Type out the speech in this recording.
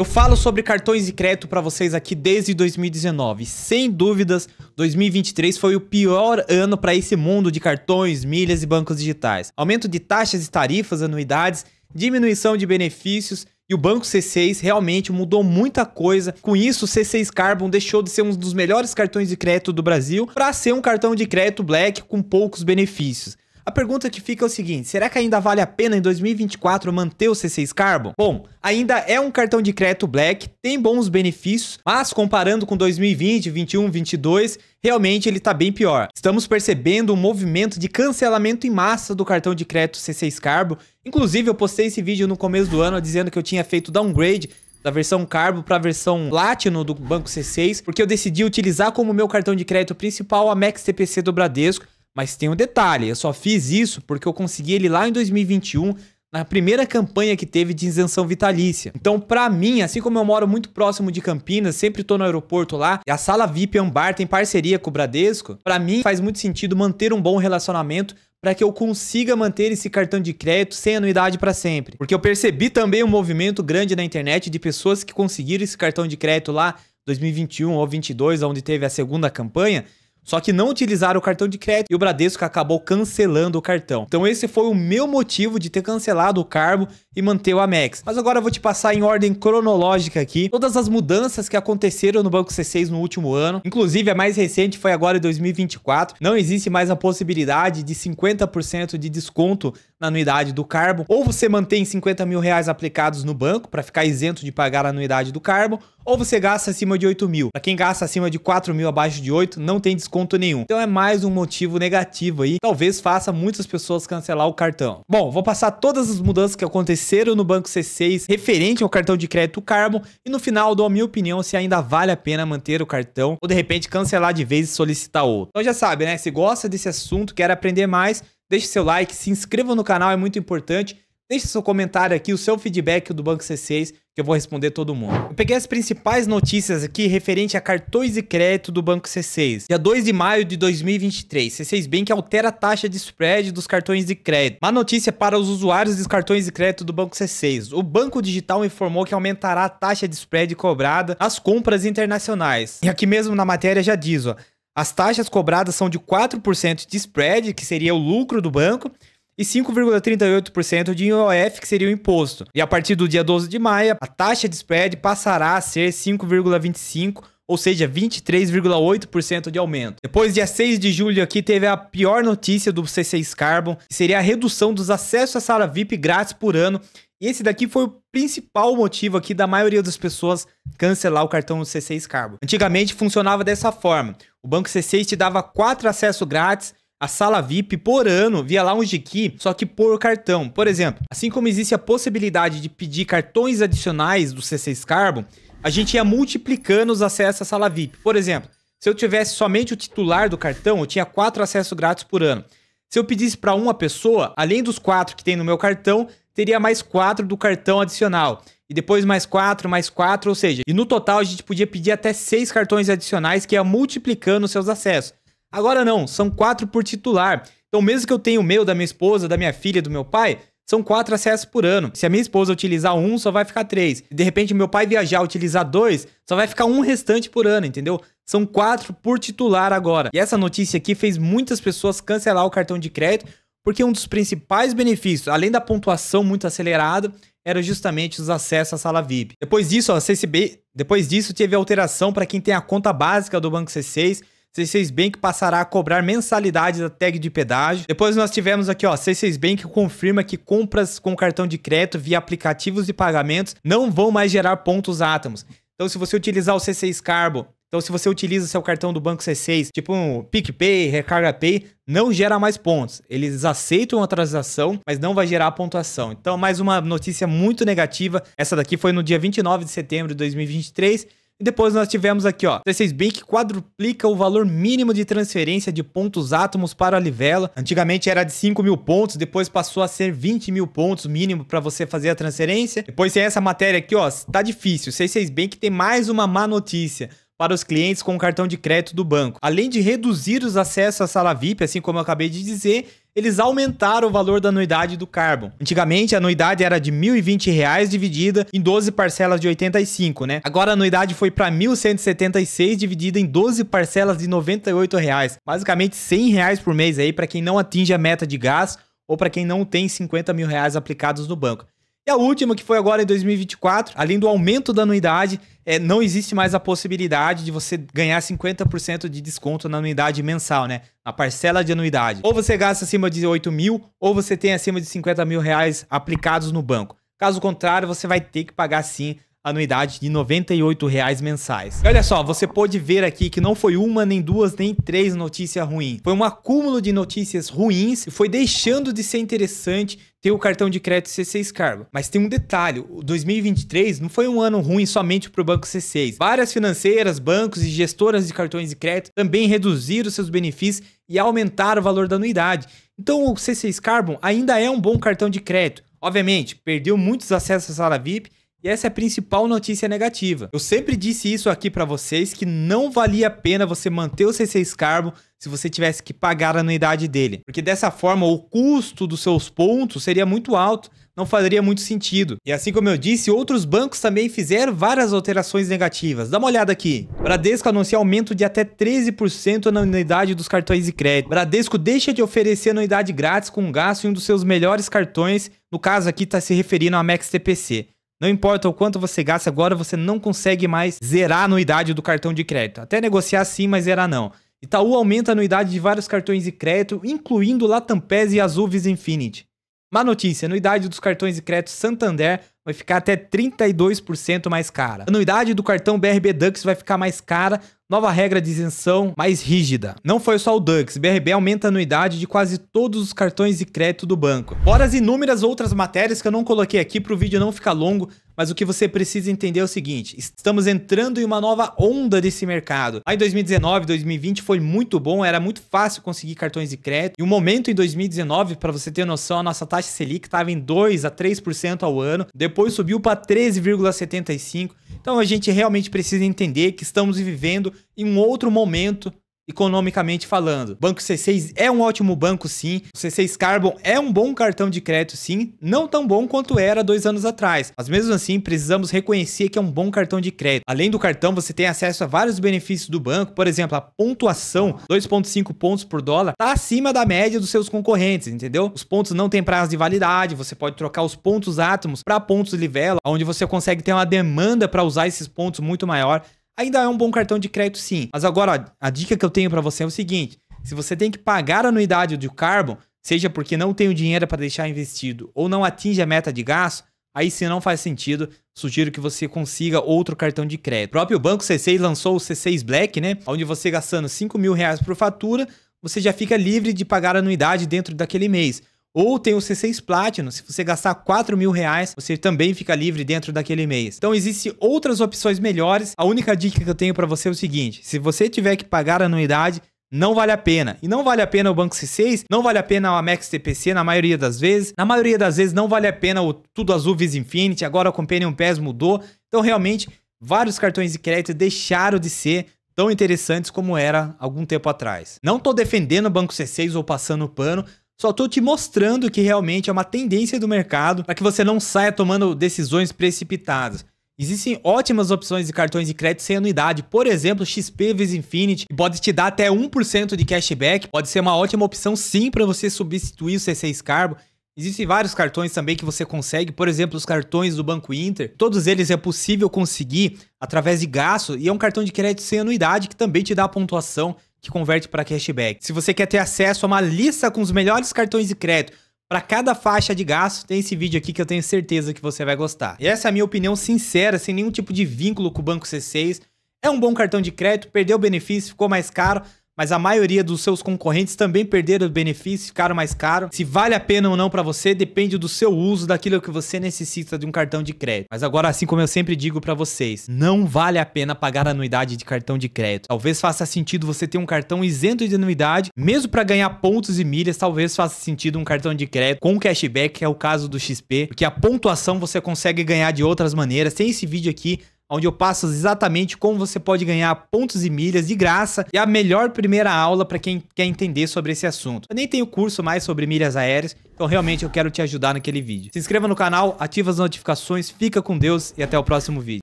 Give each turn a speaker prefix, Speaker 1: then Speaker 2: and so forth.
Speaker 1: Eu falo sobre cartões de crédito para vocês aqui desde 2019. Sem dúvidas, 2023 foi o pior ano para esse mundo de cartões, milhas e bancos digitais. Aumento de taxas e tarifas, anuidades, diminuição de benefícios, e o banco C6 realmente mudou muita coisa. Com isso, o C6 Carbon deixou de ser um dos melhores cartões de crédito do Brasil para ser um cartão de crédito black com poucos benefícios. A pergunta que fica é o seguinte: será que ainda vale a pena em 2024 manter o C6 Carbon? Bom, ainda é um cartão de crédito Black, tem bons benefícios, mas comparando com 2020, 21, 22, realmente ele está bem pior. Estamos percebendo um movimento de cancelamento em massa do cartão de crédito C6 Carbon. Inclusive, eu postei esse vídeo no começo do ano dizendo que eu tinha feito downgrade da versão Carbo para a versão Latino do banco C6, porque eu decidi utilizar como meu cartão de crédito principal a Max TPC do Bradesco. Mas tem um detalhe, eu só fiz isso porque eu consegui ele lá em 2021, na primeira campanha que teve de isenção vitalícia. Então, para mim, assim como eu moro muito próximo de Campinas, sempre tô no aeroporto lá, e a sala VIP Ambar é tem parceria com o Bradesco, para mim faz muito sentido manter um bom relacionamento para que eu consiga manter esse cartão de crédito sem anuidade para sempre. Porque eu percebi também um movimento grande na internet de pessoas que conseguiram esse cartão de crédito lá 2021 ou 22, onde teve a segunda campanha, só que não utilizaram o cartão de crédito e o Bradesco acabou cancelando o cartão. Então esse foi o meu motivo de ter cancelado o Carbo e manter o Amex. Mas agora eu vou te passar em ordem cronológica aqui todas as mudanças que aconteceram no Banco C6 no último ano. Inclusive a mais recente foi agora em 2024. Não existe mais a possibilidade de 50% de desconto na anuidade do carbo, ou você mantém 50 mil reais aplicados no banco para ficar isento de pagar a anuidade do carbo, ou você gasta acima de 8 mil. Para quem gasta acima de 4 mil abaixo de 8, não tem desconto nenhum. Então é mais um motivo negativo aí. Talvez faça muitas pessoas cancelar o cartão. Bom, vou passar todas as mudanças que aconteceram no banco C6 referente ao cartão de crédito Carbo e no final dou a minha opinião se ainda vale a pena manter o cartão ou de repente cancelar de vez e solicitar outro. Então já sabe, né? Se gosta desse assunto, quer aprender mais, Deixe seu like, se inscreva no canal, é muito importante. Deixe seu comentário aqui, o seu feedback do Banco C6, que eu vou responder todo mundo. Eu peguei as principais notícias aqui referente a cartões de crédito do Banco C6. Dia 2 de maio de 2023, C6 Bank altera a taxa de spread dos cartões de crédito. Má notícia para os usuários dos cartões de crédito do Banco C6. O Banco Digital informou que aumentará a taxa de spread cobrada às compras internacionais. E aqui mesmo na matéria já diz, ó, as taxas cobradas são de 4% de spread, que seria o lucro do banco, e 5,38% de IOF, que seria o imposto. E a partir do dia 12 de maio, a taxa de spread passará a ser 5,25%, ou seja, 23,8% de aumento. Depois, dia 6 de julho aqui, teve a pior notícia do C6 Carbon, que seria a redução dos acessos à sala VIP grátis por ano e esse daqui foi o principal motivo aqui da maioria das pessoas cancelar o cartão C6 Carbo. Antigamente funcionava dessa forma. O banco C6 te dava quatro acessos grátis à sala VIP por ano via Lounge Key, só que por cartão. Por exemplo, assim como existe a possibilidade de pedir cartões adicionais do C6 Carbon, a gente ia multiplicando os acessos à sala VIP. Por exemplo, se eu tivesse somente o titular do cartão, eu tinha quatro acessos grátis por ano. Se eu pedisse para uma pessoa, além dos quatro que tem no meu cartão, teria mais quatro do cartão adicional. E depois mais quatro, mais quatro, ou seja, e no total a gente podia pedir até seis cartões adicionais que ia multiplicando os seus acessos. Agora não, são quatro por titular. Então, mesmo que eu tenha o meu, da minha esposa, da minha filha, do meu pai, são quatro acessos por ano. Se a minha esposa utilizar um, só vai ficar três. De repente, meu pai viajar utilizar dois, só vai ficar um restante por ano, entendeu? São quatro por titular agora. E essa notícia aqui fez muitas pessoas cancelar o cartão de crédito, porque um dos principais benefícios, além da pontuação muito acelerada, era justamente os acessos à sala VIP. Depois disso, a CCB, depois disso teve alteração para quem tem a conta básica do Banco C6 C6 Bank passará a cobrar mensalidade da tag de pedágio. Depois nós tivemos aqui, ó, C6 Bank confirma que compras com cartão de crédito via aplicativos de pagamentos não vão mais gerar pontos átomos. Então, se você utilizar o C6 Carbo, então se você utiliza seu cartão do banco C6, tipo um PicPay, Recarga Pay, não gera mais pontos. Eles aceitam a transação, mas não vai gerar pontuação. Então, mais uma notícia muito negativa. Essa daqui foi no dia 29 de setembro de 2023 e depois nós tivemos aqui, ó, C6 bank quadruplica o valor mínimo de transferência de pontos átomos para a Livelo. Antigamente era de 5 mil pontos, depois passou a ser 20 mil pontos mínimo para você fazer a transferência. Depois tem essa matéria aqui, ó, tá difícil. C6 bank tem mais uma má notícia para os clientes com o cartão de crédito do banco. Além de reduzir os acessos à sala VIP, assim como eu acabei de dizer, eles aumentaram o valor da anuidade do Carbon. Antigamente, a anuidade era de R$ 1.020 dividida em 12 parcelas de 85, né? Agora a anuidade foi para R$ 1.176 dividida em 12 parcelas de R$ 98, reais. basicamente R$ 100 reais por mês aí para quem não atinge a meta de gás ou para quem não tem 50 mil reais aplicados no banco. E a última, que foi agora em 2024, além do aumento da anuidade, é, não existe mais a possibilidade de você ganhar 50% de desconto na anuidade mensal, né? Na parcela de anuidade. Ou você gasta acima de 8 mil, ou você tem acima de 50 mil reais aplicados no banco. Caso contrário, você vai ter que pagar sim anuidade de R$ 98,00 mensais. E olha só, você pode ver aqui que não foi uma, nem duas, nem três notícias ruins. Foi um acúmulo de notícias ruins e foi deixando de ser interessante ter o cartão de crédito C6 Cargo. Mas tem um detalhe, o 2023 não foi um ano ruim somente para o Banco C6. Várias financeiras, bancos e gestoras de cartões de crédito também reduziram seus benefícios e aumentaram o valor da anuidade. Então o C6 Carbon ainda é um bom cartão de crédito. Obviamente, perdeu muitos acessos à sala VIP e essa é a principal notícia negativa. Eu sempre disse isso aqui para vocês que não valia a pena você manter o C6 Carbo se você tivesse que pagar a anuidade dele, porque dessa forma o custo dos seus pontos seria muito alto, não faria muito sentido. E assim como eu disse, outros bancos também fizeram várias alterações negativas. Dá uma olhada aqui. Bradesco anuncia aumento de até 13% na anuidade dos cartões de crédito. Bradesco deixa de oferecer anuidade grátis com gasto em um dos seus melhores cartões, no caso aqui está se referindo a Max TPC. Não importa o quanto você gasta agora, você não consegue mais zerar a anuidade do cartão de crédito. Até negociar sim, mas zerar não. Itaú aumenta a anuidade de vários cartões de crédito, incluindo Latampes e Azul Infinity. Má notícia, a anuidade dos cartões de crédito Santander vai ficar até 32% mais cara. A anuidade do cartão BRB Dux vai ficar mais cara, nova regra de isenção mais rígida. Não foi só o Dux, BRB aumenta a anuidade de quase todos os cartões de crédito do banco. Fora as inúmeras outras matérias que eu não coloquei aqui para o vídeo não ficar longo, mas o que você precisa entender é o seguinte: estamos entrando em uma nova onda desse mercado. Lá em 2019, 2020 foi muito bom, era muito fácil conseguir cartões de crédito. E o um momento em 2019, para você ter noção, a nossa taxa Selic estava em 2 a 3% ao ano, depois subiu para 13,75%. Então a gente realmente precisa entender que estamos vivendo em um outro momento economicamente falando. Banco C6 é um ótimo banco, sim. O C6 Carbon é um bom cartão de crédito, sim. Não tão bom quanto era dois anos atrás. Mas mesmo assim, precisamos reconhecer que é um bom cartão de crédito. Além do cartão, você tem acesso a vários benefícios do banco. Por exemplo, a pontuação, 2,5 pontos por dólar, está acima da média dos seus concorrentes, entendeu? Os pontos não têm prazo de validade. Você pode trocar os pontos átomos para pontos livelo, onde você consegue ter uma demanda para usar esses pontos muito maior ainda é um bom cartão de crédito sim. Mas agora, a dica que eu tenho para você é o seguinte, se você tem que pagar a anuidade do Carbon, seja porque não tem o dinheiro para deixar investido ou não atinge a meta de gasto, aí se não faz sentido, sugiro que você consiga outro cartão de crédito. O próprio banco C6 lançou o C6 Black, né? Onde você gastando 5 mil reais por fatura, você já fica livre de pagar anuidade dentro daquele mês. Ou tem o C6 Platinum, se você gastar 4 mil reais, você também fica livre dentro daquele mês. Então existem outras opções melhores. A única dica que eu tenho para você é o seguinte, se você tiver que pagar anuidade, não vale a pena. E não vale a pena o Banco C6, não vale a pena o Amex TPC na maioria das vezes. Na maioria das vezes não vale a pena o Tudo Azul Visa Infinity, agora o Companion Pass mudou. Então realmente vários cartões de crédito deixaram de ser tão interessantes como era algum tempo atrás. Não estou defendendo o Banco C6 ou passando pano, só estou te mostrando que realmente é uma tendência do mercado para que você não saia tomando decisões precipitadas. Existem ótimas opções de cartões de crédito sem anuidade, por exemplo, XP Visa Infinity, que pode te dar até 1% de cashback, pode ser uma ótima opção sim para você substituir o C6 Carbo. Existem vários cartões também que você consegue, por exemplo, os cartões do Banco Inter. Todos eles é possível conseguir através de gasto e é um cartão de crédito sem anuidade que também te dá pontuação que converte para cashback. Se você quer ter acesso a uma lista com os melhores cartões de crédito para cada faixa de gasto, tem esse vídeo aqui que eu tenho certeza que você vai gostar. E essa é a minha opinião sincera, sem nenhum tipo de vínculo com o Banco C6. É um bom cartão de crédito, perdeu o benefício, ficou mais caro, mas a maioria dos seus concorrentes também perderam o benefício, ficaram mais caro. Se vale a pena ou não para você depende do seu uso, daquilo que você necessita de um cartão de crédito. Mas agora, assim como eu sempre digo para vocês, não vale a pena pagar anuidade de cartão de crédito. Talvez faça sentido você ter um cartão isento de anuidade, mesmo para ganhar pontos e milhas, talvez faça sentido um cartão de crédito com cashback, que é o caso do XP, porque a pontuação você consegue ganhar de outras maneiras. Tem esse vídeo aqui onde eu passo exatamente como você pode ganhar pontos e milhas de graça e a melhor primeira aula para quem quer entender sobre esse assunto. Eu nem tenho curso mais sobre milhas aéreas, então realmente eu quero te ajudar naquele vídeo. Se inscreva no canal, ativa as notificações, fica com Deus e até o próximo vídeo.